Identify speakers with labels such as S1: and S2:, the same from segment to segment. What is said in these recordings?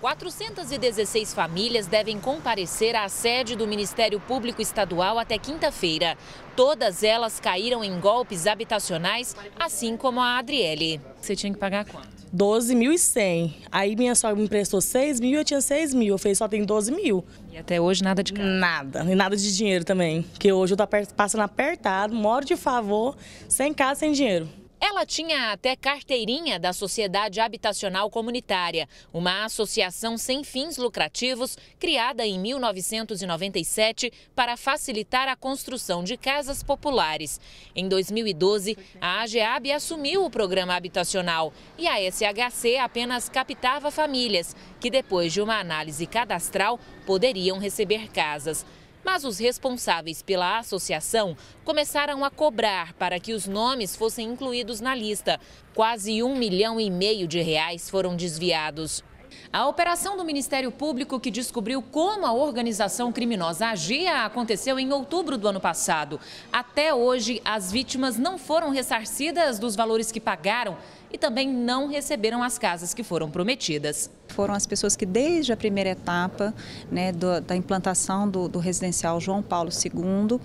S1: 416 famílias devem comparecer à sede do Ministério Público Estadual até quinta-feira. Todas elas caíram em golpes habitacionais, assim como a Adriele. Você tinha que pagar quanto?
S2: 12.100. Aí minha sogra me emprestou 6 mil, eu tinha 6 mil. Eu falei, só tem 12 mil. E até hoje nada de casa? Nada. E nada de dinheiro também. Porque hoje eu estou passando apertado, moro de favor, sem casa, sem dinheiro.
S1: Ela tinha até carteirinha da Sociedade Habitacional Comunitária, uma associação sem fins lucrativos criada em 1997 para facilitar a construção de casas populares. Em 2012, a AGEAB assumiu o programa habitacional e a SHC apenas captava famílias que, depois de uma análise cadastral, poderiam receber casas mas os responsáveis pela associação começaram a cobrar para que os nomes fossem incluídos na lista. Quase um milhão e meio de reais foram desviados. A operação do Ministério Público que descobriu como a organização criminosa agia aconteceu em outubro do ano passado. Até hoje, as vítimas não foram ressarcidas dos valores que pagaram e também não receberam as casas que foram prometidas.
S3: Foram as pessoas que desde a primeira etapa né, do, da implantação do, do residencial João Paulo II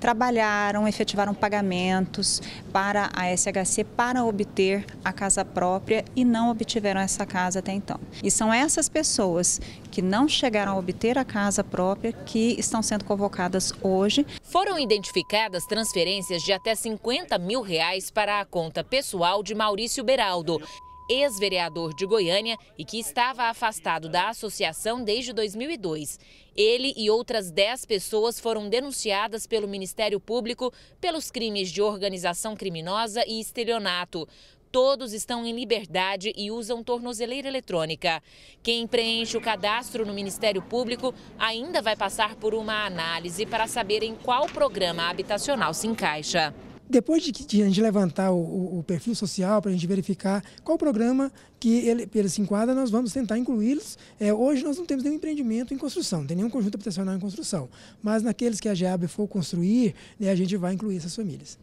S3: trabalharam, efetivaram pagamentos para a SHC para obter a casa própria e não obtiveram essa casa até então. E são essas pessoas que não chegaram a obter a casa própria que estão sendo convocadas
S1: hoje. Foram identificadas transferências de até 50 mil reais para a conta pessoal de Maurício Beraldo, ex-vereador de Goiânia e que estava afastado da associação desde 2002. Ele e outras 10 pessoas foram denunciadas pelo Ministério Público pelos crimes de organização criminosa e estelionato. Todos estão em liberdade e usam tornozeleira eletrônica. Quem preenche o cadastro no Ministério Público ainda vai passar por uma análise para saber em qual programa habitacional se encaixa.
S4: Depois de, de a gente levantar o, o perfil social para a gente verificar qual programa que ele, ele se enquadra, nós vamos tentar incluí-los. É, hoje nós não temos nenhum empreendimento em construção, não tem nenhum conjunto habitacional em construção. Mas naqueles que a GEAB for construir, né, a gente vai incluir essas famílias.